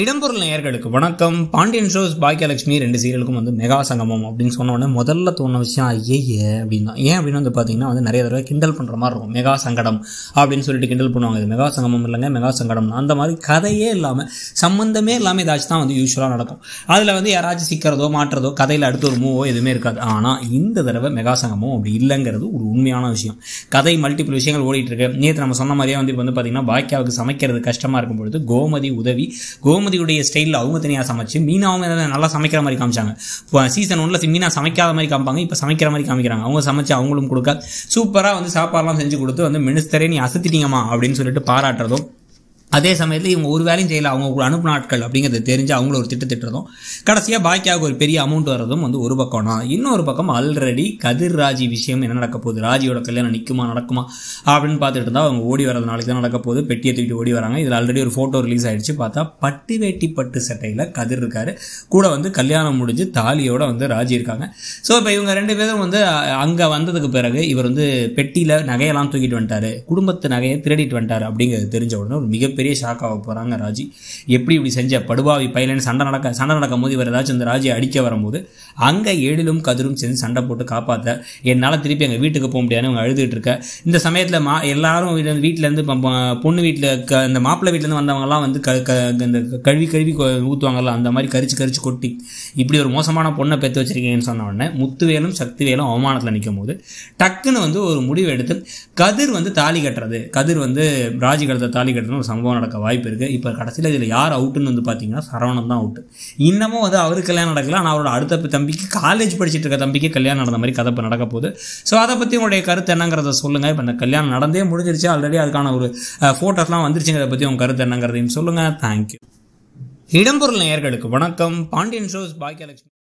இடம்பொருள் நேயர்களுக்கு வணக்கம் பாண்டியன் ஷோஸ் பாக்கியலட்சுமி ரெண்டு சீரியலுக்கும் வந்து மெகா சங்கமம் அப்படின்னு சொன்னோடனே முதல்ல தோணுன விஷயம் ஐயே அப்படின்னா ஏன் அப்படின்னு வந்து பார்த்தீங்கன்னா வந்து நிறைய தடவை கிண்டல் பண்ணுற மாதிரி இருக்கும் மெகா சங்கடம் அப்படின்னு சொல்லிட்டு கிண்டல் பண்ணுவாங்க இது மெகா சங்கமம் இல்லைங்க மெகா சங்கடம் அந்த மாதிரி கதையே இல்லாமல் சம்மந்தமே இல்லாமல் ஏதாச்சும் தான் வந்து யூஸ்வலாக நடக்கும் அதில் வந்து யாராச்சும் சிக்கிறதோ மாற்றுறதோ கதையில் அடுத்த ஒரு மூவோ எதுவுமே இருக்காது ஆனால் இந்த தடவை மெகா சங்கமம் அப்படி இல்லைங்கிறது ஒரு உண்மையான விஷயம் கதை மல்டிபிள் விஷயங்கள் ஓடிட்டுருக்கு நேற்று நம்ம சொன்ன மாதிரியே வந்து இப்போ வந்து பார்த்தீங்கன்னா பாக்கியாவுக்கு சமைக்கிறது கஷ்டமாக இருக்கும் பொழுது கோமதி உதவி கோமதி கோமதியுடைய ஸ்டைலில் அவங்க தனியாக சமைச்சு மீனாவும் நல்லா சமைக்கிற மாதிரி காமிச்சாங்க இப்போ சீசன் ஒன்றில் மீனா சமைக்காத மாதிரி காமிப்பாங்க இப்போ சமைக்கிற மாதிரி காமிக்கிறாங்க அவங்க சமைச்சு அவங்களும் கொடுக்க சூப்பராக வந்து சாப்பாடுலாம் செஞ்சு கொடுத்து வந்து மினிஸ்டரே நீ அசத்திட்டீங்கம்மா அப்படின்னு சொல்லிட்டு பாராட்டுறதும் அதே சமயத்தில் இவங்க ஒரு வேலையும் செய்யலை அவங்க அனுப்பு நாட்கள் அப்படிங்கிறத தெரிஞ்சு அவங்கள ஒரு திட்ட திட்டுறதும் கடைசியாக பாக்கியாக ஒரு பெரிய அமௌண்ட் வர்றதும் வந்து ஒரு பக்கம்னா இன்னொரு பக்கம் ஆல்ரெடி கதிர் ராஜி விஷயம் என்ன நடக்க போகுது ராஜியோட கல்யாணம் நிற்குமா நடக்குமா அப்படின்னு பார்த்துட்டு இருந்தால் அவங்க ஓடி வரது நாளைக்கு தான் நடக்க போகுது பெட்டியை தூக்கிட்டு ஓடி வராங்க இதில் ஆல்ரெடி ஒரு ஃபோட்டோ ரிலீஸ் ஆகிடுச்சு பார்த்தா பட்டு வேட்டி பட்டு சட்டையில் கதிர் இருக்காரு கூட வந்து கல்யாணம் முடிஞ்சு தாலியோட வந்து ராஜி இருக்காங்க ஸோ இப்போ இவங்க ரெண்டு பேரும் வந்து அங்கே வந்ததுக்கு பிறகு இவர் வந்து பெட்டியில் நகையெல்லாம் தூக்கிட்டு வந்துட்டாரு குடும்பத்து நகையை திருடிட்டு வந்துட்டாரு அப்படிங்கிறது தெரிஞ்ச உடனே ஒரு மிக பெரிய ஷாக் ஆக போகிறாங்க ராஜி எப்படி இப்படி செஞ்ச படுபாவி பயிலன்னு சண்டை நடக்க சண்டை நடக்கும் போது இவர் ஏதாச்சும் இந்த ராஜி அடிக்க வரும்போது அங்கே ஏழிலும் கதிரும் சேர்ந்து சண்டை போட்டு காப்பாற்ற என்னால் திருப்பி எங்கள் வீட்டுக்கு போக முடியாதுன்னு அவங்க அழுதுகிட்டு இருக்க இந்த சமயத்தில் மா எல்லாரும் வீட்டிலேருந்து பொண்ணு வீட்டில் க இந்த மாப்பிள்ளை வீட்டிலேருந்து வந்தவங்கலாம் வந்து க க இந்த கழுவி கழுவி ஊற்றுவாங்கல்ல அந்த மாதிரி கரிச்சு கரிச்சு கொட்டி இப்படி ஒரு மோசமான பொண்ணை பெற்று வச்சிருக்கீங்கன்னு சொன்ன உடனே முத்துவேலும் சக்திவேலும் அவமானத்தில் நிற்கும் போது டக்குன்னு வந்து ஒரு முடிவு எடுத்து கதிர் வந்து தாலி கட்டுறது கதிர் வந்து ராஜி கழுத்தை தாலி கட்டுறதுன்னு ஒரு சம்பவம் சம்பவம் நடக்க வாய்ப்பு இருக்குது இப்போ கடைசியில் இதில் யார் அவுட்டுன்னு வந்து பார்த்தீங்கன்னா சரவணன் தான் அவுட்டு இன்னமும் வந்து அவர் கல்யாணம் நடக்கல ஆனால் அவரோட அடுத்த தம்பிக்கு காலேஜ் படிச்சுட்டு இருக்க தம்பிக்கு கல்யாணம் நடந்த மாதிரி கதை நடக்க போகுது ஸோ அதை பற்றி உங்களுடைய கருத்து என்னங்கிறத சொல்லுங்கள் இப்போ இந்த கல்யாணம் நடந்தே முடிஞ்சிருச்சு ஆல்ரெடி அதுக்கான ஒரு ஃபோட்டோஸ்லாம் வந்துருச்சுங்கிறத பற்றி உங்கள் கருத்து என்னங்கிறதையும் சொல்லுங்கள் தேங்க்யூ இடம்பொருள் நேயர்களுக்கு வணக்கம் பாண்டியன் ஷோஸ் பாக்கியலட்சுமி